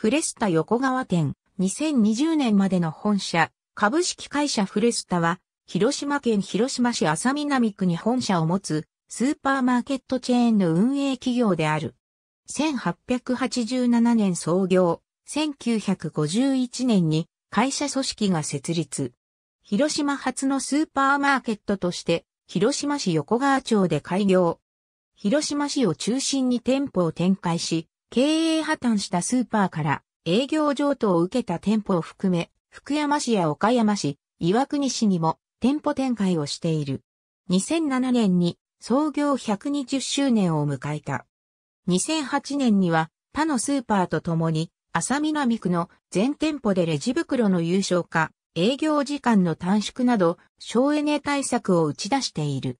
フレスタ横川店、2020年までの本社、株式会社フレスタは、広島県広島市浅南区に本社を持つ、スーパーマーケットチェーンの運営企業である。1887年創業、1951年に会社組織が設立。広島初のスーパーマーケットとして、広島市横川町で開業。広島市を中心に店舗を展開し、経営破綻したスーパーから営業譲渡を受けた店舗を含め、福山市や岡山市、岩国市にも店舗展開をしている。2007年に創業120周年を迎えた。2008年には他のスーパーと共に、浅南区の全店舗でレジ袋の優勝化、営業時間の短縮など、省エネ対策を打ち出している。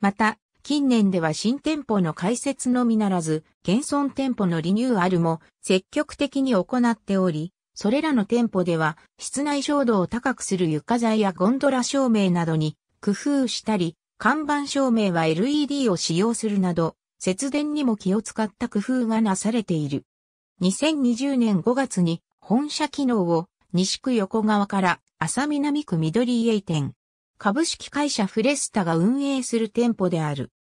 また、近年では新店舗の開設のみならず、現存店舗のリニューアルも積極的に行っており、それらの店舗では、室内照度を高くする床材やゴンドラ照明などに工夫したり、看板照明は LED を使用するなど、節電にも気を使った工夫がなされている。2020年5月に本社機能を西区横川から浅南区緑家店、株式会社フレスタが運営する店舗である。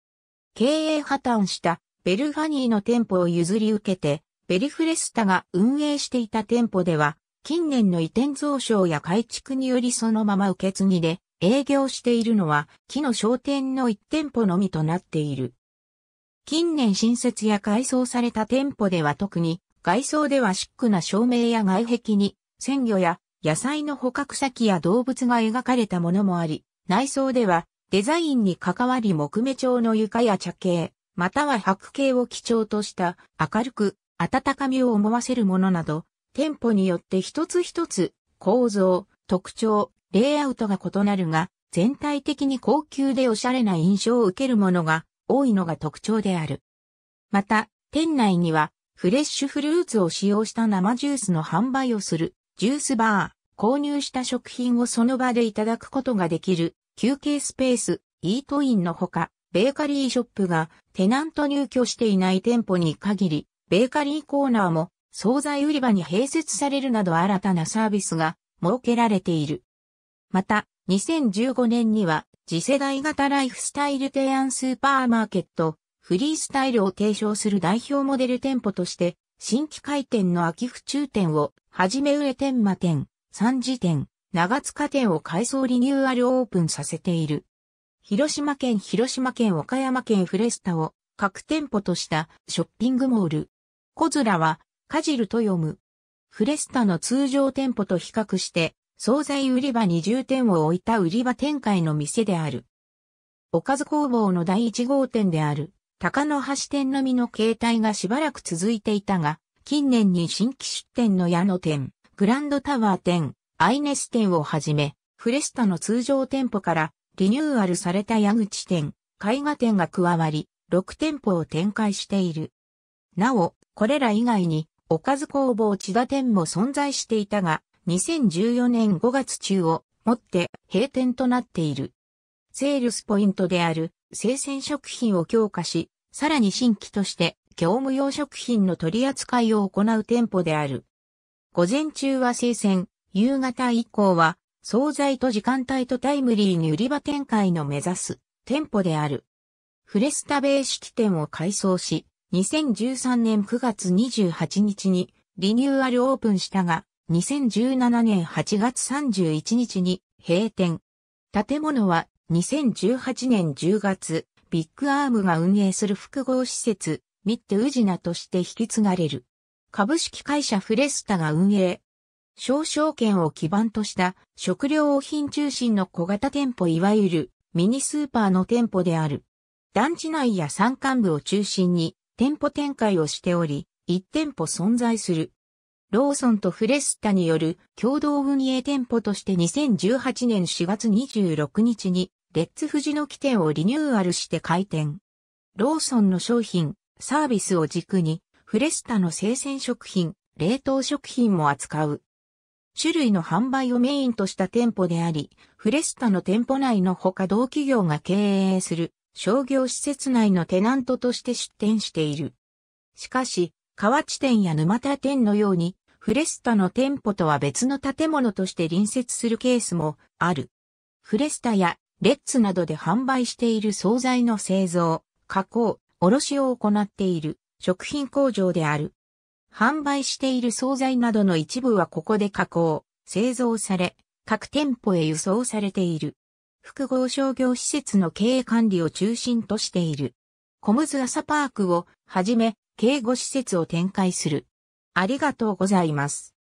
経営破綻したベルファニーの店舗を譲り受けて、ベルフレスタが運営していた店舗では、近年の移転増床や改築によりそのまま受け継ぎで営業しているのは木の商店の1店舗のみとなっている。近年新設や改装された店舗では特に外装ではシックな照明や外壁に鮮魚や野菜の捕獲先や動物が描かれたものもあり、内装では、デザインに関わり木目調の床や茶系、または白系を基調とした明るく温かみを思わせるものなど、店舗によって一つ一つ構造、特徴、レイアウトが異なるが、全体的に高級でおしゃれな印象を受けるものが多いのが特徴である。また、店内にはフレッシュフルーツを使用した生ジュースの販売をするジュースバー、購入した食品をその場でいただくことができる休憩スペース、イートインのほか、ベーカリーショップがテナント入居していない店舗に限り、ベーカリーコーナーも惣菜売り場に併設されるなど新たなサービスが設けられている。また、2015年には次世代型ライフスタイル提案スーパーマーケット、フリースタイルを提唱する代表モデル店舗として、新規開店の秋府中店をはじめ上天間店、三次店、長塚店を改装リニューアルオープンさせている。広島県広島県岡山県フレスタを各店舗としたショッピングモール。コズラはカジルと読む。フレスタの通常店舗と比較して惣菜売り場に重点を置いた売り場展開の店である。おかず工房の第1号店である、高野橋店のみの形態がしばらく続いていたが、近年に新規出店の矢野店、グランドタワー店、アイネス店をはじめ、フレスタの通常店舗からリニューアルされた矢口店、絵画店が加わり、6店舗を展開している。なお、これら以外に、おかず工房千田店も存在していたが、2014年5月中をもって閉店となっている。セールスポイントである生鮮食品を強化し、さらに新規として業務用食品の取り扱いを行う店舗である。午前中は生鮮、夕方以降は、惣菜と時間帯とタイムリーに売り場展開の目指す店舗である。フレスタベー式店を改装し、2013年9月28日にリニューアルオープンしたが、2017年8月31日に閉店。建物は2018年10月、ビッグアームが運営する複合施設、ミッテウジナとして引き継がれる。株式会社フレスタが運営、小商圏を基盤とした食料品中心の小型店舗いわゆるミニスーパーの店舗である。団地内や山間部を中心に店舗展開をしており、1店舗存在する。ローソンとフレスタによる共同運営店舗として2018年4月26日にレッツ富士の起点をリニューアルして開店。ローソンの商品、サービスを軸にフレスタの生鮮食品、冷凍食品も扱う種類の販売をメインとした店舗であり、フレスタの店舗内のほか同企業が経営する商業施設内のテナントとして出店している。しかし、河内店や沼田店のように、フレスタの店舗とは別の建物として隣接するケースもある。フレスタやレッツなどで販売している惣菜の製造、加工、卸を行っている食品工場である。販売している惣菜などの一部はここで加工、製造され、各店舗へ輸送されている。複合商業施設の経営管理を中心としている。コムズ朝パークをはじめ、警護施設を展開する。ありがとうございます。